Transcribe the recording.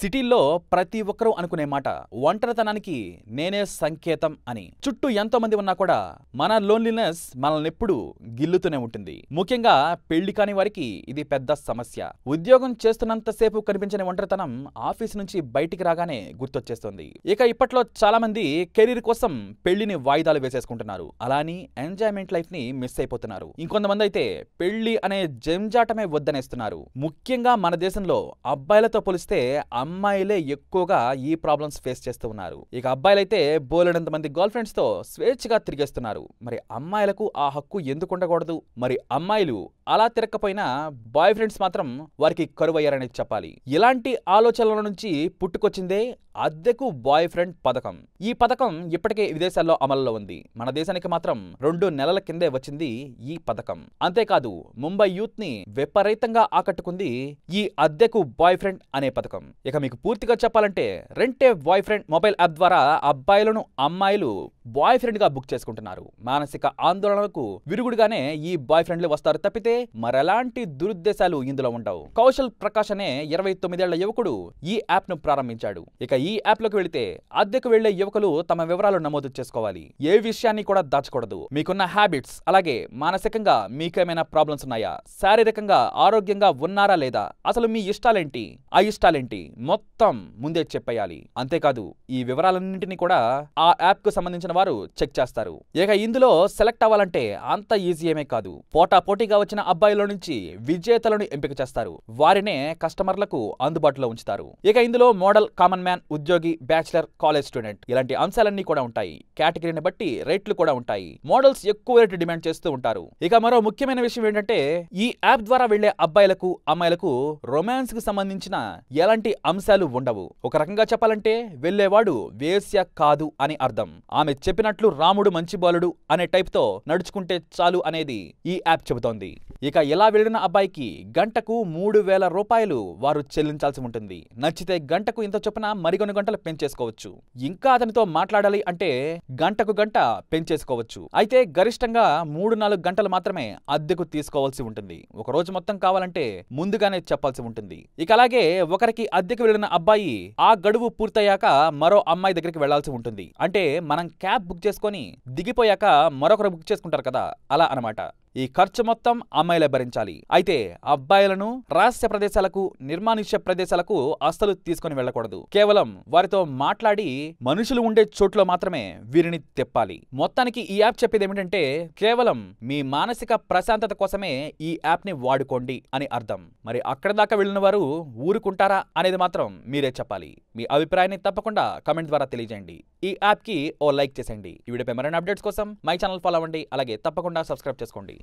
సిటీల్లో ప్రతి ఒక్కరూ అనుకునే మాట ఒంటరితనానికి నేనే సంకేతం అని చుట్టూ ఎంతో మంది ఉన్నా కూడా మన లోన్లీనెస్ మనల్ని ఎప్పుడు గిల్లుతూనే ఉంటుంది ముఖ్యంగా పెళ్లి కాని వారికి ఇది పెద్ద సమస్య ఉద్యోగం చేస్తున్నంతసేపు కనిపించని ఒంటరితనం ఆఫీస్ నుంచి బయటికి రాగానే గుర్తొచ్చేస్తుంది ఇక ఇప్పట్లో చాలా మంది కెరీర్ కోసం పెళ్లిని వాయిదాలు వేసేసుకుంటున్నారు అలానే ఎంజాయ్మెంట్ లైఫ్ ని మిస్ అయిపోతున్నారు ఇంకొంతమంది అయితే పెళ్లి అనే జంజాటమే వద్దనేస్తున్నారు ముఖ్యంగా మన దేశంలో అబ్బాయిలతో పోలిస్తే అమ్మ అమ్మాయిలే ఎక్కువగా ఈ ప్రాబ్లమ్స్ ఫేస్ చేస్తూ ఉన్నారు ఇక అబ్బాయిలైతే బోలెడంత మంది గర్ల్ తో స్వేచ్ఛగా తిరిగేస్తున్నారు మరి అమ్మాయిలకు ఆ హక్కు ఎందుకు ఉండకూడదు మరి అమ్మాయిలు అలా తిరగకపోయినా బాయ్ ఫ్రెండ్స్ మాత్రం వారికి కరువయ్యారని చెప్పాలి ఇలాంటి ఆలోచనల నుంచి పుట్టుకొచ్చిందే అద్దెకు బాయ్ ఫ్రెండ్ పథకం ఈ పథకం ఇప్పటికే విదేశాల్లో అమల్లో ఉంది మన దేశానికి మాత్రం రెండు నెలల కిందే వచ్చింది ఈ పథకం అంతేకాదు ముంబై యూత్ ని విపరీతంగా ఆకట్టుకుంది ఈ అద్దెకు బాయ్ ఫ్రెండ్ అనే పథకం ఇక ఇక మీకు పూర్తిగా చెప్పాలంటే rent a boyfriend mobile app ద్వారా అబ్బాయిలను అమ్మాయిలు బాయ్ ఫ్రెండ్గా బుక్ చేసుకుంటున్నారు మానసిక ఆందోళనలకు విరుగుడుగానే ఈ బాయ్ ఫ్రెండ్లు వస్తారు తప్పితే మరెలాంటి దురుద్దేశాలు ఇందులో ఉండవు కౌశల్ ప్రకాష్ అనే ఇరవై తొమ్మిదేళ్ల యువకుడు ఈ యాప్ను ప్రారంభించాడు ఇక ఈ యాప్లోకి వెళితే అద్దెకు వెళ్లే యువకులు తమ వివరాలు నమోదు చేసుకోవాలి ఏ విషయాన్ని కూడా దాచకూడదు మీకున్న హ్యాబిట్స్ అలాగే మానసికంగా మీకేమైనా ప్రాబ్లమ్స్ ఉన్నాయా శారీరకంగా ఆరోగ్యంగా ఉన్నారా లేదా అసలు మీ ఇష్టాలేంటి ఆ ఇష్టాలేంటి మొత్తం ముందే చెప్పేయాలి అంతేకాదు ఈ వివరాలన్నింటినీ కూడా ఆ యాప్ కు సంబంధించిన వారు చెక్ చేస్తారు ఇక ఇందులో సెలెక్ట్ అవ్వాలంటే అంత ఈజీ ఏమే కాదు పోటా పోటీగా వచ్చిన అబ్బాయిల నుంచి విజేతలను ఎంపిక చేస్తారు వారినే కస్టమర్లకు అందుబాటులో ఉంచుతారు ఇక ఇందులో మోడల్ కామన్ మ్యాన్ ఉద్యోగి బ్యాచిలర్ కాలేజ్ స్టూడెంట్ ఇలాంటి అంశాలన్నీ కూడా ఉంటాయి కేటగిరీని బట్టి రేట్లు కూడా ఉంటాయి మోడల్స్ ఎక్కువ రేటు డిమాండ్ చేస్తూ ఉంటారు ఇక మరో ముఖ్యమైన విషయం ఏంటంటే ఈ యాప్ ద్వారా వెళ్లే అబ్బాయిలకు అమ్మాయిలకు రొమాన్స్ కి సంబంధించిన ఎలాంటి అంశాలు ఉండవు ఒక రకంగా చెప్పాలంటే వెళ్లేవాడు వేశ్య కాదు అని అర్థం ఆమె చెప్పినట్లు రాముడు మంచి బాలుడు అనే టైప్తో నడుచుకుంటే చాలు అనేది ఈ యాప్ చెబుతోంది ఇక ఇలా వెళ్లిన అబ్బాయికి గంటకు మూడు వేల రూపాయలు వారు చెల్లించాల్సి ఉంటుంది నచ్చితే గంటకు ఇంత చొప్పున మరికొన్ని గంటలు పెంచేసుకోవచ్చు ఇంకా అతనితో మాట్లాడాలి అంటే గంటకు గంట పెంచేసుకోవచ్చు అయితే గరిష్టంగా మూడు నాలుగు గంటలు మాత్రమే అద్దెకు తీసుకోవాల్సి ఉంటుంది ఒక రోజు మొత్తం కావాలంటే ముందుగానే చెప్పాల్సి ఉంటుంది ఇక అలాగే ఒకరికి అద్దెకు వెళ్లిన అబ్బాయి ఆ గడువు పూర్తయ్యాక మరో అమ్మాయి దగ్గరికి వెళ్లాల్సి ఉంటుంది అంటే మనం క్యాబ్ బుక్ చేసుకొని దిగిపోయాక మరొకరు బుక్ చేసుకుంటారు కదా అలా అనమాట ఈ ఖర్చు మొత్తం అమ్మాయిలే భరించాలి అయితే అబ్బాయిలను రహస్య ప్రదేశాలకు నిర్మానుష్య ప్రదేశాలకు అస్సలు తీసుకుని వెళ్ళకూడదు కేవలం వారితో మాట్లాడి మనుషులు ఉండే చోట్లో మాత్రమే వీరిని తెప్పాలి మొత్తానికి ఈ యాప్ చెప్పేది ఏమిటంటే కేవలం మీ మానసిక ప్రశాంతత కోసమే ఈ యాప్ ని వాడుకోండి అని అర్థం మరి అక్కడ దాకా వెళ్ళిన వారు ఊరుకుంటారా అనేది మాత్రం మీరే చెప్పాలి మీ అభిప్రాయాన్ని తప్పకుండా కమెంట్ ద్వారా తెలియజేయండి ఈ యాప్ కి ఓ లైక్ చేసేయండి ఈ వీడియోపై మరిన్ని అప్డేట్స్ కోసం మై ఛానల్ ఫాలో అవ్వండి అలాగే తప్పకుండా సబ్స్క్రైబ్ చేసుకోండి